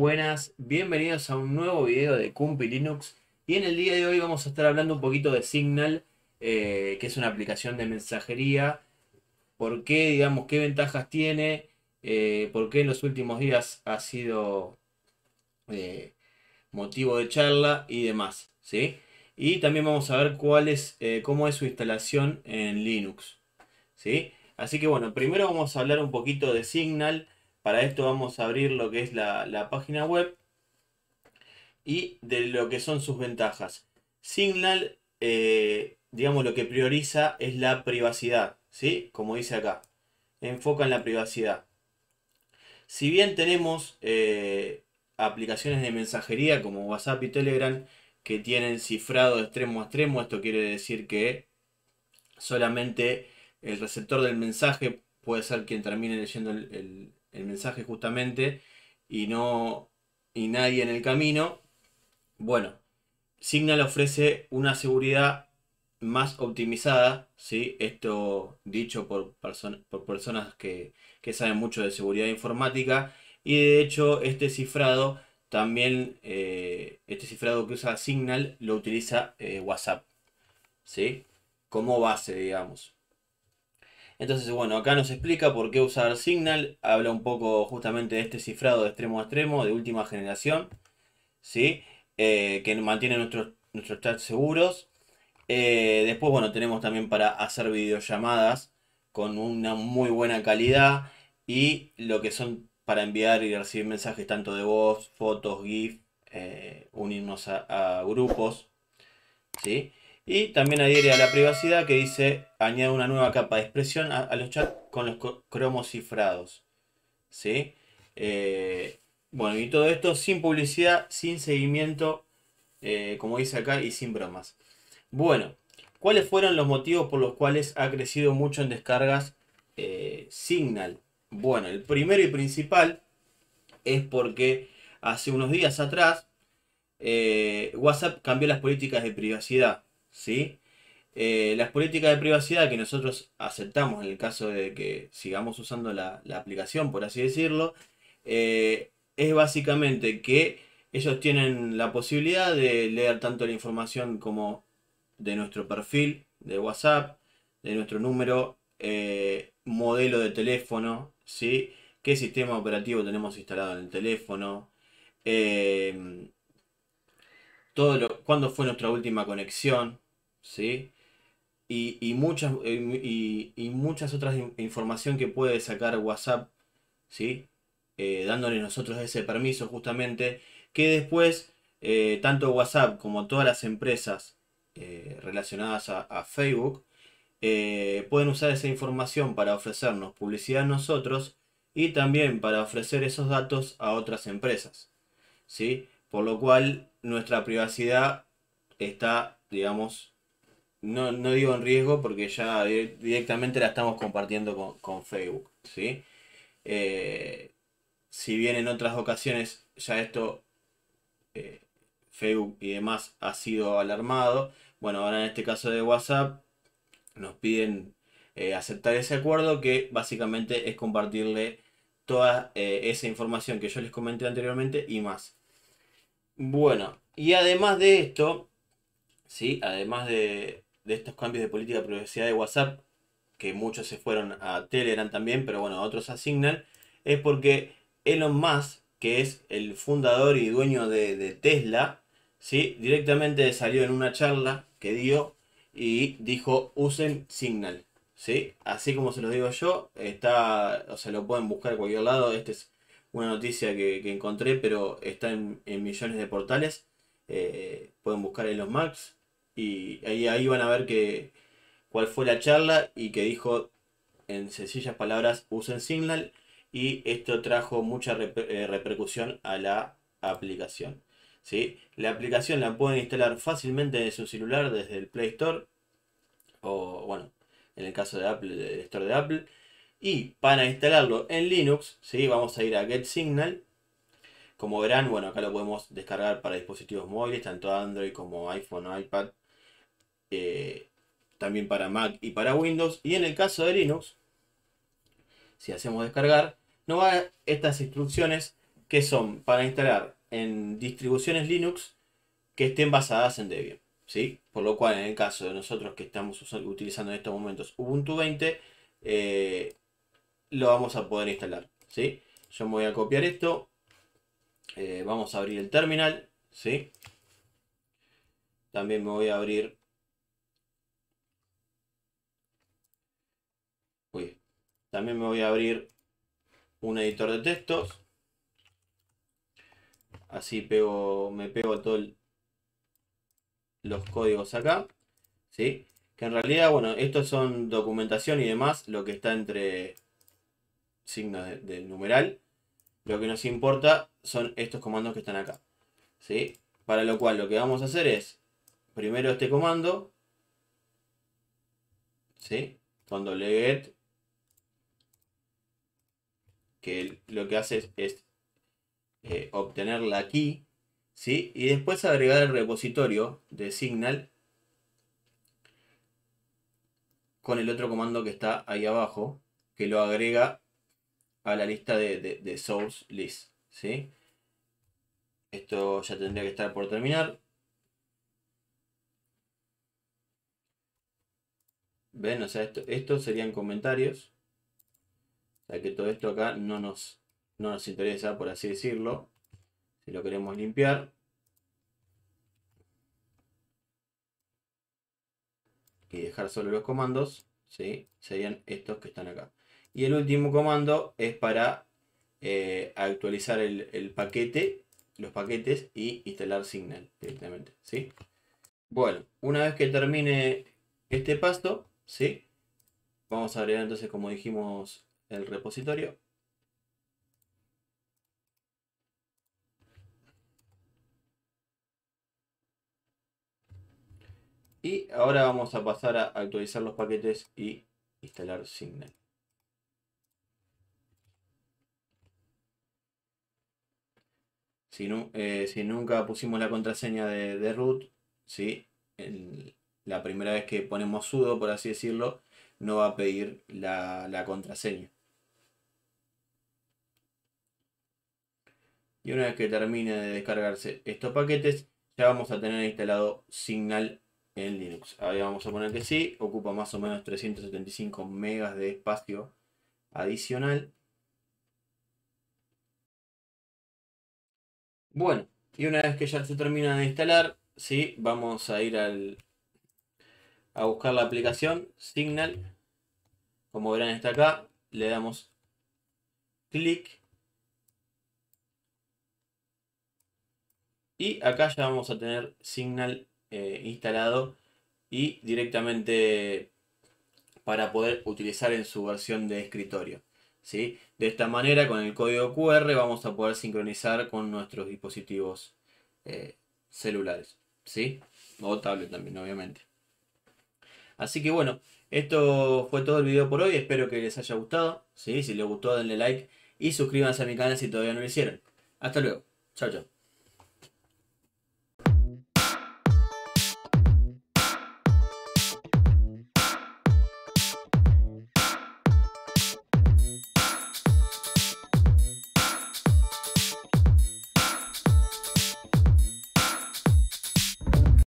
Buenas, bienvenidos a un nuevo video de Kumpi Linux y en el día de hoy vamos a estar hablando un poquito de Signal, eh, que es una aplicación de mensajería, por qué, digamos, qué ventajas tiene, eh, por qué en los últimos días ha sido eh, motivo de charla y demás, ¿sí? Y también vamos a ver cuál es, cómo es su instalación en Linux, ¿sí? Así que bueno, primero vamos a hablar un poquito de Signal, para esto vamos a abrir lo que es la, página web y de lo que son sus ventajas. Signal, eh, digamos, lo que prioriza es la privacidad, ¿sí? Como dice acá, enfoca en la privacidad. Si bien tenemos eh, aplicaciones de mensajería como WhatsApp y Telegram que tienen cifrado extremo a extremo, esto quiere decir que solamente el receptor del mensaje puede ser quien termine leyendo el, el mensaje justamente y no y nadie en el camino, bueno, Signal ofrece una seguridad más optimizada, si esto dicho por, por personas que, saben mucho de seguridad informática, y de hecho este cifrado también, eh, este cifrado que usa Signal lo utiliza eh, WhatsApp, ¿sí? como base, digamos. Entonces, bueno, acá nos explica por qué usar Signal, habla un poco justamente de este cifrado de extremo a extremo, de última generación, ¿sí? Eh, que mantiene nuestros, nuestros chats seguros. Eh, después, bueno, tenemos también para hacer videollamadas con una muy buena calidad y lo que son para enviar y recibir mensajes tanto de voz, fotos, GIF, eh, unirnos a, a grupos, ¿sí? Y también adhiere a la privacidad que dice añade una nueva capa de expresión a, los chats con los cromos cifrados. ¿Sí? Eh, bueno, y todo esto sin publicidad, sin seguimiento, eh, como dice acá, y sin bromas. Bueno, ¿cuáles fueron los motivos por los cuales ha crecido mucho en descargas eh, Signal? Bueno, el primero y principal es porque hace unos días atrás WhatsApp cambió las políticas de privacidad. ¿sí? Eh, las políticas de privacidad que nosotros aceptamos en el caso de que sigamos usando la, aplicación, por así decirlo, eh, es básicamente que ellos tienen la posibilidad de leer tanto la información como de nuestro perfil de WhatsApp, de nuestro número, eh, modelo de teléfono, ¿sí? qué sistema operativo tenemos instalado en el teléfono, todo lo cuándo fue nuestra última conexión, ¿sí? Y, muchas, eh, y, muchas otras información que puede sacar WhatsApp, ¿sí? Eh, dándole nosotros ese permiso justamente, que después eh, tanto WhatsApp como todas las empresas relacionadas a, a Facebook pueden usar esa información para ofrecernos publicidad a nosotros y también para ofrecer esos datos a otras empresas. ¿sí? Por lo cual nuestra privacidad está, digamos, no, digo en riesgo porque ya directamente la estamos compartiendo con, Facebook. ¿sí? Eh, si bien en otras ocasiones ya esto, eh, Facebook y demás, ha sido alarmado, bueno, ahora en este caso de WhatsApp nos piden eh, aceptar ese acuerdo que básicamente es compartirle toda esa información que yo les comenté anteriormente y más. Bueno, y además de esto, ¿sí? además de, estos cambios de política de privacidad de WhatsApp, que muchos se fueron a Telegram también, pero bueno, otros a Signal, es porque Elon Musk, que es el fundador y dueño de, Tesla, ¿sí? directamente salió en una charla que dio y dijo usen Signal. ¿sí? Así como se los digo yo, está, o sea, lo pueden buscar a cualquier lado, este es una noticia que, encontré, pero está en, millones de portales. Eh, pueden buscar en los Macs y ahí, ahí van a ver que, cuál fue la charla y que dijo en sencillas palabras usen Signal y esto trajo mucha eh, repercusión a la aplicación. ¿sí? La aplicación la pueden instalar fácilmente en su celular desde el Play Store o bueno, en el caso de Apple, el Store de Apple. Y para instalarlo en Linux, ¿sí? vamos a ir a Get Signal. Como verán, bueno, acá lo podemos descargar para dispositivos móviles, tanto Android como iPhone, o iPad, eh, también para Mac y para Windows. Y en el caso de Linux, si hacemos descargar, nos va estas instrucciones que son para instalar en distribuciones Linux que estén basadas en Debian. ¿sí? Por lo cual, en el caso de nosotros que estamos utilizando en estos momentos Ubuntu 20, lo vamos a poder instalar. ¿sí? Yo me voy a copiar esto. Eh, vamos a abrir el terminal. ¿sí? También me voy a abrir... También me voy a abrir un editor de textos. Así pego, me pego todos los códigos acá. ¿sí? Que en realidad, bueno, estos son documentación y demás, lo que está entre signos del numeral. Lo que nos importa son estos comandos que están acá. ¿sí? Para lo cual lo que vamos a hacer es, primero este comando, ¿sí? con doble get, que lo que hace es, es eh, obtener la key, ¿sí? y después agregar el repositorio de Signal con el otro comando que está ahí abajo, que lo agrega a la lista de, de, source list. ¿sí? Esto ya tendría que estar por terminar. ¿Ven? esto, estos serían comentarios. O que todo esto acá no nos, no nos interesa, por así decirlo. Si lo queremos limpiar. Y dejar solo los comandos. ¿sí? Serían estos que están acá. Y el último comando es para eh, actualizar el, paquete, los paquetes y instalar Signal directamente. ¿sí? Bueno, una vez que termine este paso, ¿sí? vamos a abrir entonces, como dijimos, el repositorio. Y ahora vamos a pasar a actualizar los paquetes y instalar Signal. Eh, si, nunca pusimos la contraseña de, root, ¿sí? la primera vez que ponemos sudo, por así decirlo, no va a pedir la, la contraseña. Y una vez que termine de descargarse estos paquetes, ya vamos a tener instalado Signal en Linux. Ahora vamos a poner que sí, ocupa más o menos 375 megas de espacio adicional. Bueno, y una vez que ya se termina de instalar, ¿sí? vamos a ir al, a buscar la aplicación Signal. Como verán está acá, le damos clic. Y acá ya vamos a tener Signal eh, instalado y directamente para poder utilizar en su versión de escritorio. De esta manera, con el código QR vamos a poder sincronizar con nuestros dispositivos eh, celulares, ¿sí? O tablet también, obviamente. Así que bueno, esto fue todo el video por hoy. Espero que les haya gustado. ¿sí? Si les gustó, denle like y suscríbanse a mi canal si todavía no lo hicieron. Hasta luego. Chao, chao.